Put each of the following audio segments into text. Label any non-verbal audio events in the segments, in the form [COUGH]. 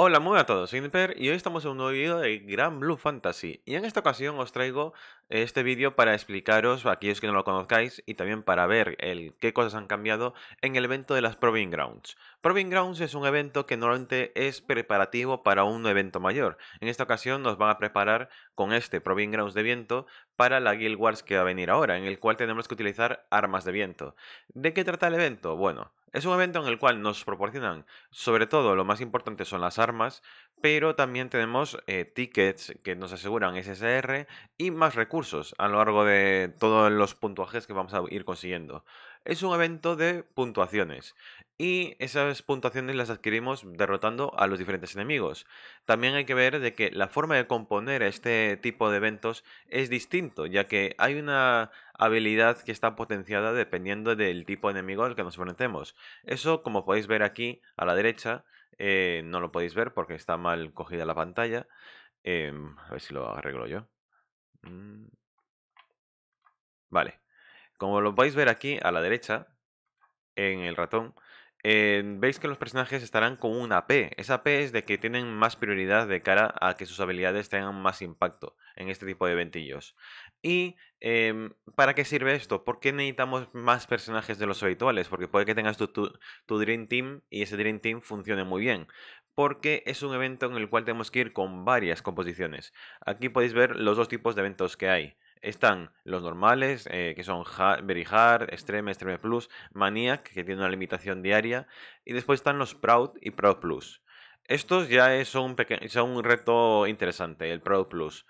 Hola, muy a todos, soy Nipper y hoy estamos en un nuevo vídeo de Gran Blue Fantasy y en esta ocasión os traigo este vídeo para explicaros, a aquellos que no lo conozcáis, y también para ver qué cosas han cambiado en el evento de las Proving Grounds. Proving Grounds es un evento que normalmente es preparativo para un evento mayor. En esta ocasión nos van a preparar con este Proving Grounds de viento para la Guild Wars que va a venir ahora, en el cual tenemos que utilizar armas de viento. ¿De qué trata el evento? Bueno, es un evento en el cual nos proporcionan, sobre todo, lo más importante son las armas, pero también tenemos eh, tickets que nos aseguran SSR y más recursos a lo largo de todos los puntuajes que vamos a ir consiguiendo es un evento de puntuaciones y esas puntuaciones las adquirimos derrotando a los diferentes enemigos. También hay que ver de que la forma de componer este tipo de eventos es distinto, ya que hay una habilidad que está potenciada dependiendo del tipo de enemigo al que nos enfrentemos. Eso, como podéis ver aquí a la derecha, eh, no lo podéis ver porque está mal cogida la pantalla. Em, a ver si lo arreglo yo. Mm. Vale. Como lo a ver aquí a la derecha, en el ratón, eh, veis que los personajes estarán con una P. Esa P es de que tienen más prioridad de cara a que sus habilidades tengan más impacto en este tipo de eventillos. ¿Y em, para qué sirve esto? ¿Por qué necesitamos más personajes de los habituales? Porque puede que tengas tu Dream Team y ese Dream Team funcione muy bien. Porque es un evento en el cual tenemos que ir con varias composiciones. Aquí podéis ver los dos tipos de eventos que hay. Están los normales, eh, que son Very Hard, Extreme, Extreme Plus, Maniac, que tiene una limitación diaria, y después están los Proud y Proud Plus. Estos ya es un, son un reto interesante, el Proud Plus.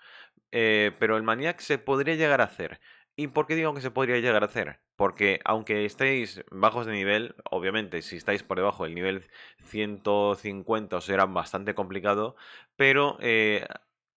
Eh, pero el Maniac se podría llegar a hacer. ¿Y por qué digo que se podría llegar a hacer? Porque aunque estéis bajos de nivel, obviamente si estáis por debajo del nivel 150 os será bastante complicado, pero eh,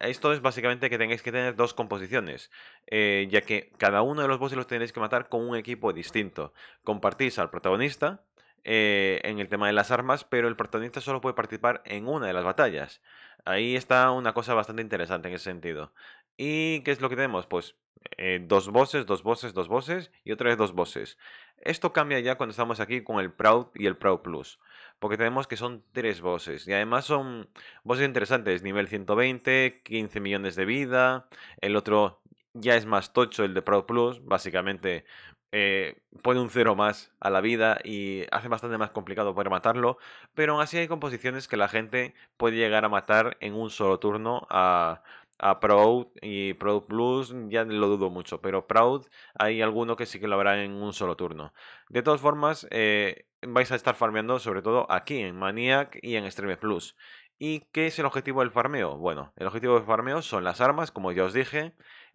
esto es básicamente que tengáis que tener dos composiciones, eh, ya que cada uno de los bosses los tenéis que matar con un equipo distinto. Compartís al protagonista eh, en el tema de las armas, pero el protagonista solo puede participar en una de las batallas. Ahí está una cosa bastante interesante en ese sentido. ¿Y qué es lo que tenemos? Pues eh, dos bosses, dos bosses, dos bosses y otra vez dos bosses. Esto cambia ya cuando estamos aquí con el Proud y el Proud Plus porque tenemos que son tres bosses. Y además son bosses interesantes, nivel 120, 15 millones de vida, el otro ya es más tocho, el de Pro Plus, básicamente eh, pone un cero más a la vida y hace bastante más complicado poder matarlo, pero aún así hay composiciones que la gente puede llegar a matar en un solo turno a a Proud y Proud Plus ya lo dudo mucho, pero Proud hay alguno que sí que lo habrá en un solo turno. De todas formas, eh, vais a estar farmeando sobre todo aquí en Maniac y en Extreme Plus. ¿Y qué es el objetivo del farmeo? Bueno, el objetivo del farmeo son las armas, como ya os dije,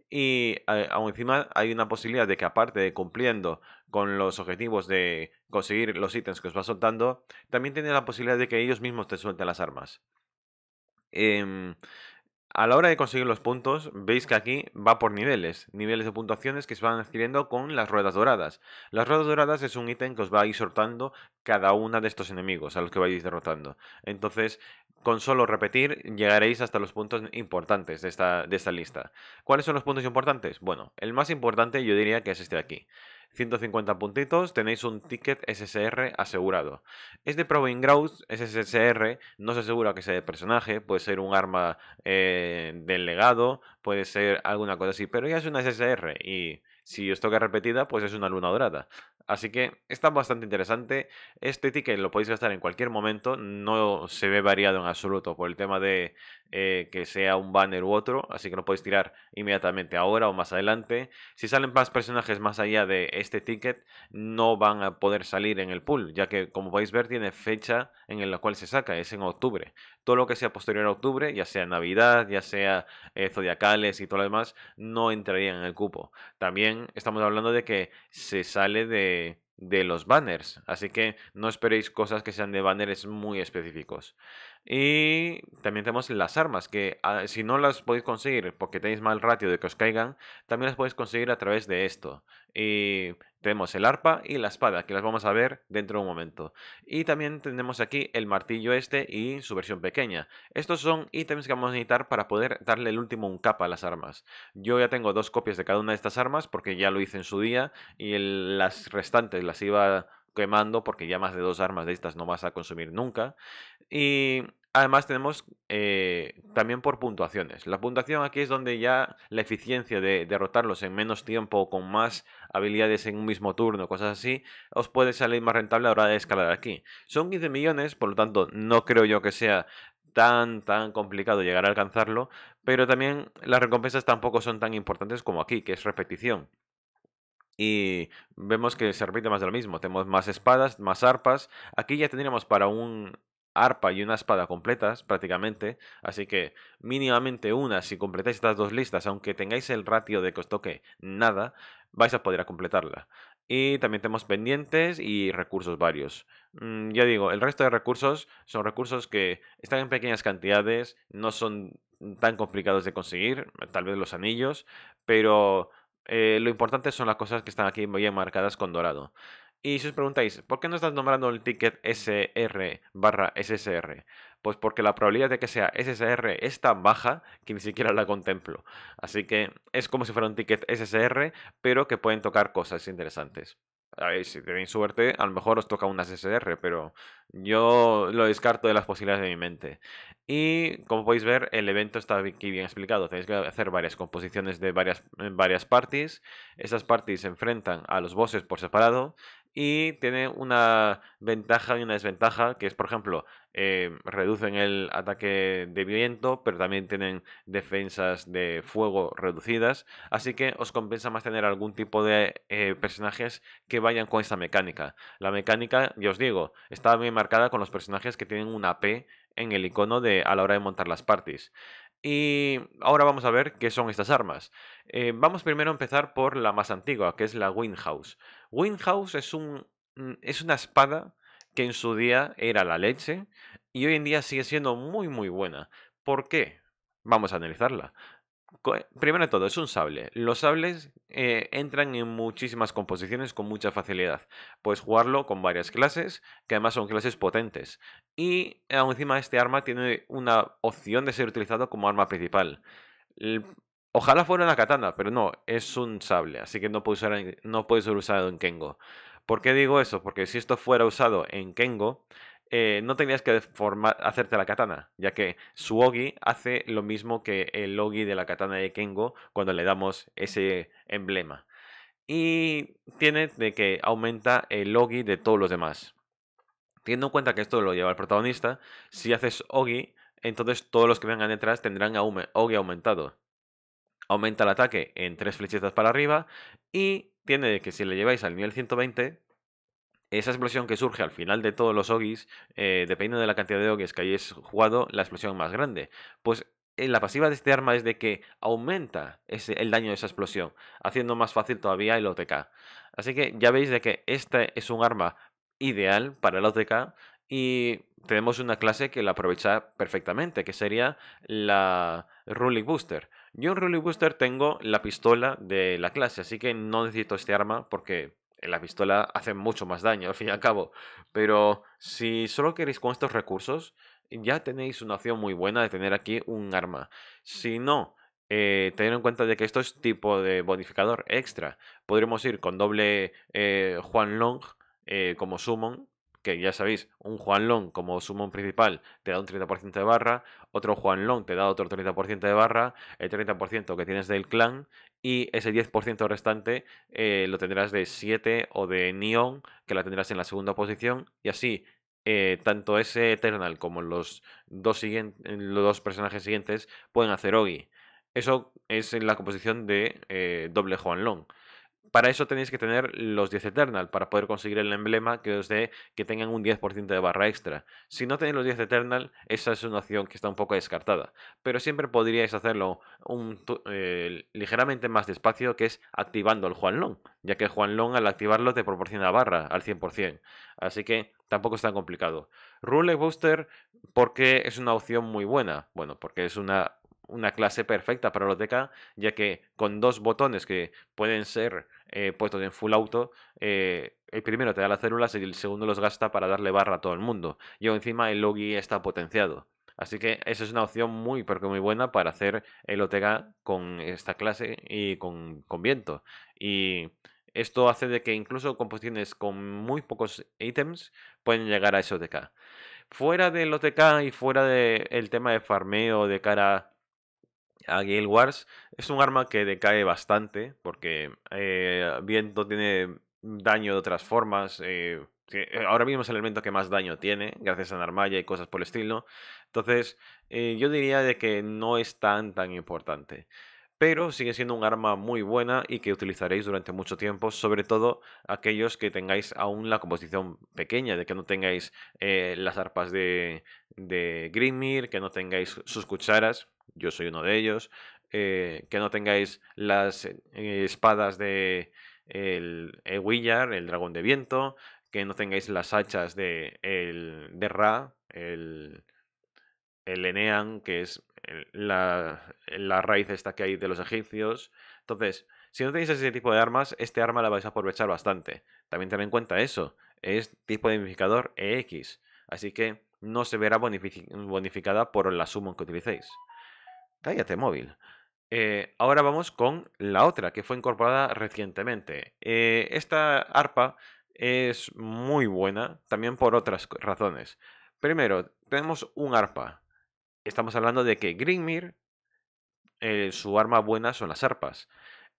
y eh, aún encima hay una posibilidad de que aparte de cumpliendo con los objetivos de conseguir los ítems que os va soltando, también tenéis la posibilidad de que ellos mismos te suelten las armas. Em, a la hora de conseguir los puntos, veis que aquí va por niveles, niveles de puntuaciones que se van adquiriendo con las ruedas doradas. Las ruedas doradas es un ítem que os va a ir soltando cada uno de estos enemigos a los que vais derrotando. Entonces, con solo repetir llegaréis hasta los puntos importantes de esta, de esta lista. ¿Cuáles son los puntos importantes? Bueno, el más importante yo diría que es este de aquí. 150 puntitos, tenéis un ticket SSR asegurado. es de Proving Grouse, SSR no se asegura que sea de personaje, puede ser un arma eh, del legado, puede ser alguna cosa así, pero ya es una SSR y si os toca repetida, pues es una luna dorada. Así que está bastante interesante. Este ticket lo podéis gastar en cualquier momento. No se ve variado en absoluto por el tema de eh, que sea un banner u otro. Así que lo podéis tirar inmediatamente ahora o más adelante. Si salen más personajes más allá de este ticket, no van a poder salir en el pool. Ya que como podéis ver tiene fecha en la cual se saca. Es en octubre. Todo lo que sea posterior a octubre, ya sea Navidad, ya sea eh, Zodiacales y todo lo demás, no entraría en el cupo. También estamos hablando de que se sale de de, los banners. Así que no esperéis cosas que sean de banners muy específicos. Y también tenemos las armas, que ah, si no las podéis conseguir porque tenéis mal ratio de que os caigan, también las podéis conseguir a través de esto. Y tenemos el arpa y la espada, que las vamos a ver dentro de un momento. Y también tenemos aquí el martillo este y su versión pequeña. Estos son ítems que vamos a necesitar para poder darle el último un capa a las armas. Yo ya tengo dos copias de cada una de estas armas porque ya lo hice en su día y las restantes las iba quemando porque ya más de dos armas de estas no vas a consumir nunca. Y Además tenemos eh, también por puntuaciones. La puntuación aquí es donde ya la eficiencia de derrotarlos en menos tiempo, o con más habilidades en un mismo turno, cosas así, os puede salir más rentable a la hora de escalar aquí. Son 15 millones, por lo tanto no creo yo que sea tan, tan complicado llegar a alcanzarlo, pero también las recompensas tampoco son tan importantes como aquí, que es repetición y vemos que se repite más de lo mismo. Tenemos más espadas, más arpas. Aquí ya tendríamos para un arpa y una espada completas prácticamente, así que mínimamente una, si completáis estas dos listas, aunque tengáis el ratio de que os toque nada, vais a poder completarla. Y también tenemos pendientes y recursos varios. Mm, ya digo, el resto de recursos son recursos que están en pequeñas cantidades, no son tan complicados de conseguir, tal vez los anillos, pero eh, lo importante son las cosas que están aquí bien marcadas con dorado. Y si os preguntáis, ¿por qué no estás nombrando el ticket SR barra SSR? Pues porque la probabilidad de que sea SSR es tan baja que ni siquiera la contemplo. Así que es como si fuera un ticket SSR, pero que pueden tocar cosas interesantes. A ver, si tenéis suerte, a lo mejor os toca un SSR, pero yo lo descarto de las posibilidades de mi mente. Y como podéis ver, el evento está aquí bien explicado. Tenéis que hacer varias composiciones de varias, varias parties. Esas parties se enfrentan a los bosses por separado y tiene una ventaja y una desventaja, que es, por ejemplo, eh, reducen el ataque de viento, pero también tienen defensas de fuego reducidas, así que os compensa más tener algún tipo de eh, personajes que vayan con esta mecánica. La mecánica, ya os digo, está bien marcada con los personajes que tienen una P en el icono de, a la hora de montar las parties. Y ahora vamos a ver qué son estas armas. Eh, vamos primero a empezar por la más antigua, que es la Windhouse. Windhouse es, un, mm, es una espada que en su día era la leche y hoy en día sigue siendo muy muy buena. ¿Por qué? Vamos a analizarla. Eh, primero de todo, es un sable. Los sables eh, entran en muchísimas composiciones con mucha facilidad. Puedes jugarlo con varias clases, que además son clases potentes. Y eh, encima este arma tiene una opción de ser utilizado como arma principal. Ojalá fuera una katana, pero no, es un sable, así que no puede, no ser usado en Kengo. ¿Por qué digo eso? Porque si esto fuera usado en Kengo, eh, no tendrías que formar, hacerte la katana, ya que su Ogi hace lo mismo que el Ogi de la katana de Kengo cuando le damos ese emblema. Y tiene de que aumenta el Ogi de todos los demás. Teniendo en cuenta que esto lo lleva el protagonista, si haces Ogi, entonces todos los que vengan detrás tendrán Ogi aumentado aumenta el ataque en tres flechitas para arriba y tiene que si le lleváis al nivel 120, esa explosión que surge al final de todos los ogis, eh, dependiendo de la cantidad de ogis que hayáis jugado, la explosión más grande. Pues en eh, la pasiva de este arma es de que aumenta el daño de esa explosión, haciendo más fácil todavía el OTK. Así que ya veis de que este es un arma ideal para el OTK y tenemos una clase que la aprovecha perfectamente, que sería la Ruling Booster. Yo en Rally Booster tengo la pistola de la clase, así que no necesito este arma porque la pistola hace mucho más daño, al fin y al cabo. Pero si solo queréis con estos recursos, ya tenéis una opción muy buena de tener aquí un arma. Si no, eh, tened en cuenta de que esto es tipo de bonificador extra. Podríamos ir con doble eh, Juan Long eh, como Summon que ya sabéis, un Juan Long como summon principal te da un 30% de barra, otro Juan Long te da otro 30% de barra, el 30% que tienes del clan y ese 10% restante eh, lo tendrás de 7 o de Neon, que la tendrás en la segunda posición y así. Eh, tanto ese Eternal como los dos, los dos personajes siguientes pueden hacer Ogi. Eso es en la composición de eh, doble Juan Long. Para eso tenéis que tener los 10 Eternal, para poder conseguir el emblema que os dé que tengan un 10% de barra extra. Si no tenéis los 10 Eternal, esa es una opción que está un poco descartada. Pero siempre podríais hacerlo un, eh, ligeramente más despacio, que es activando el Juan Long. ya que el Long al activarlo te proporciona barra al 100%. Así que tampoco es tan complicado. Rule Booster, ¿por qué es una opción muy buena? Bueno, porque es una una clase perfecta para el OTK, ya que con dos botones que pueden ser eh, puestos en full auto, eh, el primero te da las células y el segundo los gasta para darle barra a todo el mundo. Y encima el logi está potenciado. Así que esa es una opción muy, pero muy buena para hacer el OTK con esta clase y con, viento. Y esto hace de que incluso composiciones con muy pocos ítems pueden llegar a ese OTK. Fuera del OTK y fuera del tema de farmeo de cara a Gale Wars. Es un arma que decae bastante porque eh, viento tiene daño de otras formas. Eh, eh, ahora mismo es el elemento que más daño tiene, gracias a Narmaya y cosas por el estilo. Entonces, yo diría de que no es tan, tan importante pero sigue siendo un arma muy buena y que utilizaréis durante mucho tiempo, sobre todo aquellos que tengáis aún la composición pequeña, de que no tengáis eh, las arpas de, de Grimir, que no tengáis sus cucharas, yo soy uno de ellos, eh, que no tengáis las eh, espadas de el, el el dragón de viento, que no tengáis las hachas de, el, de Ra, el, el Enean, que es eh, eh, la, raíz esta que hay de los egipcios. Entonces, si no tenéis ese tipo de armas, este arma la vais a aprovechar bastante. También ten en cuenta eso, es tipo de bonificador EX, así que no se verá bonificada por la summon que utilicéis. Cállate móvil. Eh, ahora vamos con la otra que fue incorporada recientemente. esta arpa es muy buena también por otras razones. Primero, tenemos un arpa estamos hablando de que Grimir, eh, su arma buena son las arpas.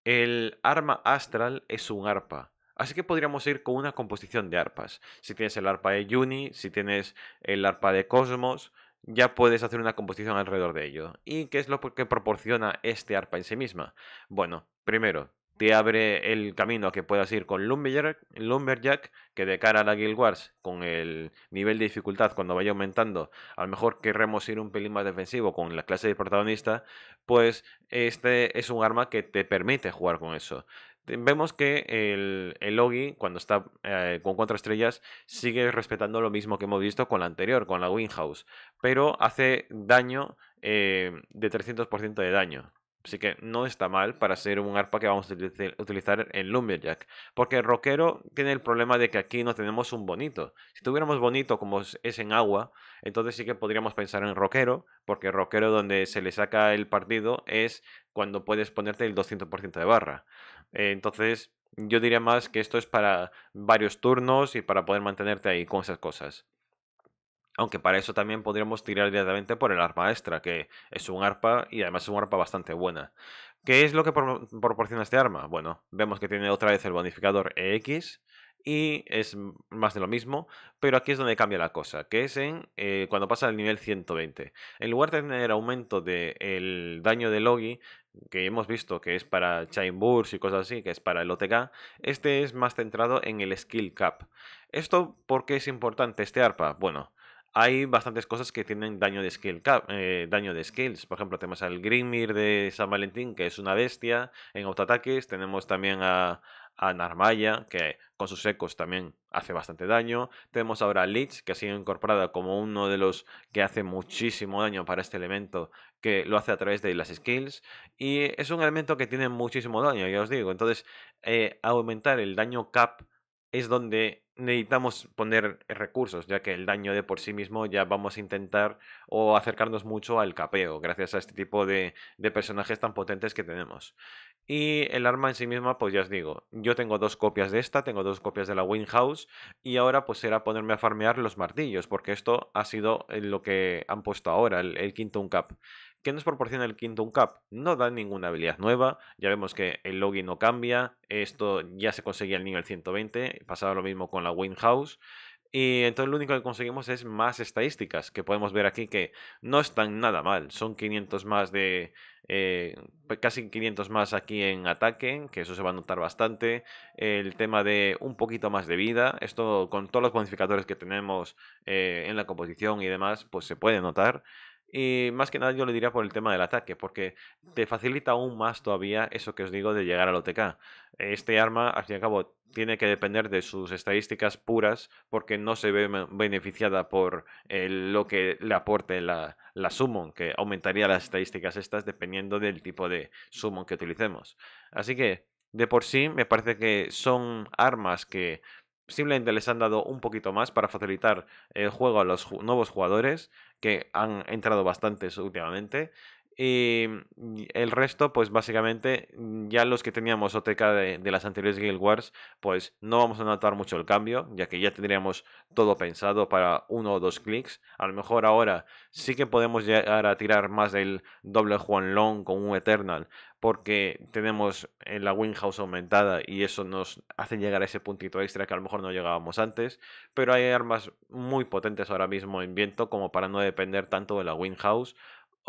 El arma astral es un arpa. Así que podríamos ir con una composición de arpas. Si tienes el arpa de Juni, si tienes el arpa de Cosmos, ya puedes hacer una composición alrededor de ello. ¿Y qué es lo que proporciona este arpa en sí misma? Bueno, primero, te abre el camino a que puedas ir con Lumberjack, que de cara a la Guild Wars, con el nivel de dificultad cuando vaya aumentando, a lo mejor querremos ir un pelín más defensivo con la clase de protagonista, pues este es un arma que te permite jugar con eso. Vemos que el, el cuando está eh, con cuatro estrellas, sigue respetando lo mismo que hemos visto con la anterior, con la Winhouse, pero hace daño eh, de 300% de daño. Así que no está mal para ser un arpa que vamos a utilizar en Lumberjack. Porque el rockero tiene el problema de que aquí no tenemos un bonito. Si tuviéramos bonito como es en agua, entonces sí que podríamos pensar en rockero. Porque rockero donde se le saca el partido es cuando puedes ponerte el 200% de barra. Eh, entonces yo diría más que esto es para varios turnos y para poder mantenerte ahí con esas cosas. Aunque para eso también podríamos tirar directamente por el arma extra, que es un arpa y además es un arpa bastante buena. ¿Qué es lo que proporciona este arma? Bueno, vemos que tiene otra vez el bonificador EX y es más de lo mismo, pero aquí es donde cambia la cosa, que es en eh, cuando pasa al nivel 120. En lugar de tener aumento del el daño de Logi, que hemos visto que es para Chain Burst y cosas así, que es para el OTK, este es más centrado en el Skill Cap. ¿Esto por qué es importante este ARPA? Bueno, hay bastantes cosas que tienen daño de, eh, daño de skills. Por ejemplo, tenemos al grimir de San Valentín, que es una bestia en autoataques. Tenemos también a, Narmaya, que con sus ecos también hace bastante daño. Tenemos ahora a Lich, que ha sido incorporada como uno de los que hace muchísimo daño para este elemento, que lo hace a través de las skills. Y es un elemento que tiene muchísimo daño, ya os digo. Entonces, eh, aumentar el daño cap es donde necesitamos poner recursos, ya que el daño de por sí mismo ya vamos a intentar o acercarnos mucho al capeo, gracias a este tipo de, personajes tan potentes que tenemos. Y el arma en sí misma, pues ya os digo, yo tengo dos copias de esta, tengo dos copias de la house y ahora pues será ponerme a farmear los martillos, porque esto ha sido lo que han puesto ahora, el, el un Cap. ¿Qué nos proporciona el Kingdom cap No da ninguna habilidad nueva, ya vemos que el login no cambia, esto ya se conseguía el nivel 120, pasaba lo mismo con la Winhouse, Y entonces lo único que conseguimos es más estadísticas, que podemos ver aquí que no están nada mal. Son 500 más de... Eh, casi 500 más aquí en ataque, que eso se va a notar bastante. El tema de un poquito más de vida, esto con todos los bonificadores que tenemos eh, en la composición y demás, pues se puede notar. Y más que nada yo le diría por el tema del ataque, porque te facilita aún más todavía eso que os digo de llegar al OTK. Este arma, al fin y al cabo, tiene que depender de sus estadísticas puras, porque no se ve beneficiada por eh, lo que le aporte la, la summon, que aumentaría las estadísticas estas dependiendo del tipo de summon que utilicemos. Así que, de por sí, me parece que son armas que simplemente les han dado un poquito más para facilitar el juego a los nuevos jugadores, que han entrado bastantes últimamente, Mm, y el resto, pues básicamente, mm, ya los que teníamos OTK de, de, las anteriores Guild Wars, pues no vamos a notar mucho el cambio, ya que ya tendríamos todo pensado para uno o dos clics. A lo mejor ahora sí que podemos llegar a tirar más del doble Juan Long con un Eternal, porque tenemos en la House aumentada y eso nos hace llegar a ese puntito extra que a lo mejor no llegábamos antes, pero hay armas muy potentes ahora mismo en viento como para no depender tanto de la House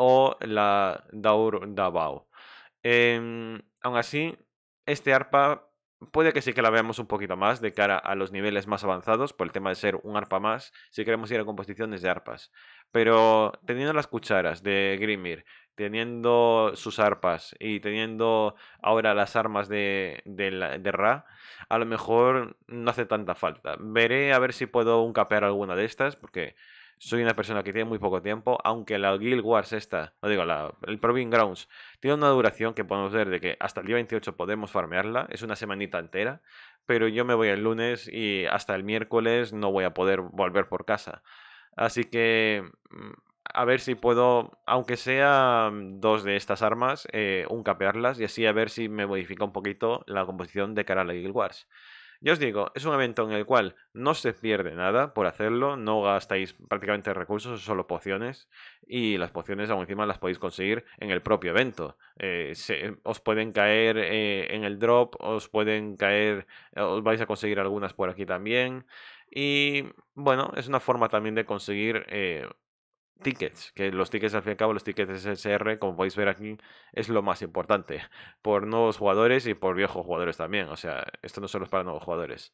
o la Daur Dabao. Em, aún así, este arpa puede que sí que la veamos un poquito más de cara a los niveles más avanzados, por el tema de ser un arpa más, si queremos ir a composiciones de arpas. Pero teniendo las cucharas de Grimir, teniendo sus arpas y teniendo ahora las armas de, de Ra, a lo mejor no hace tanta falta. Veré a ver si puedo un uncapear alguna de estas, porque soy una persona que tiene muy poco tiempo, aunque la Guild Wars esta, o digo, la, el Proving Grounds, tiene una duración que podemos ver de que hasta el día 28 podemos farmearla, es una semanita entera, pero yo me voy el lunes y hasta el miércoles no voy a poder volver por casa. Así que mm, a ver si puedo, aunque sea mm, dos de estas armas, eh, un capearlas y así a ver si me modifica un poquito la composición de cara a la Guild Wars. Ya os digo, es un evento en el cual no se pierde nada por hacerlo, no gastáis prácticamente recursos, solo pociones, y las pociones aún encima las podéis conseguir en el propio evento. Eh, os pueden caer eh, en el drop, os pueden caer, eh, os vais a conseguir algunas por aquí también. Y bueno, es una forma también de conseguir tickets, que los tickets al fin y al cabo, los tickets SSR, como podéis ver aquí, es lo más importante, [LAUGHS] por nuevos jugadores y por viejos jugadores también, o sea, esto no solo es para nuevos jugadores.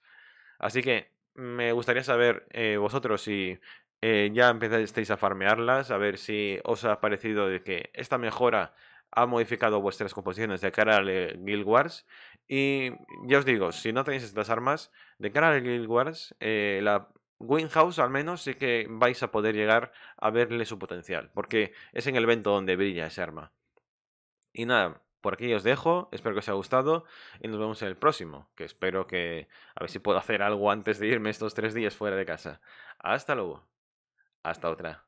Así que me gustaría saber eh, vosotros si eh, ya empezáis a farmearlas, a ver si os ha parecido de que esta mejora ha modificado vuestras composiciones de cara al eh, Guild Wars. Y ya os digo, si no tenéis estas armas, de cara al Guild Wars, la Windhouse al menos sí que vais a poder llegar a verle su potencial, porque es en el evento donde brilla ese arma. Y nada, por aquí os dejo, espero que os haya gustado y nos vemos en el próximo, que espero que a ver si puedo hacer algo antes de irme estos tres días fuera de casa. Hasta luego, hasta otra.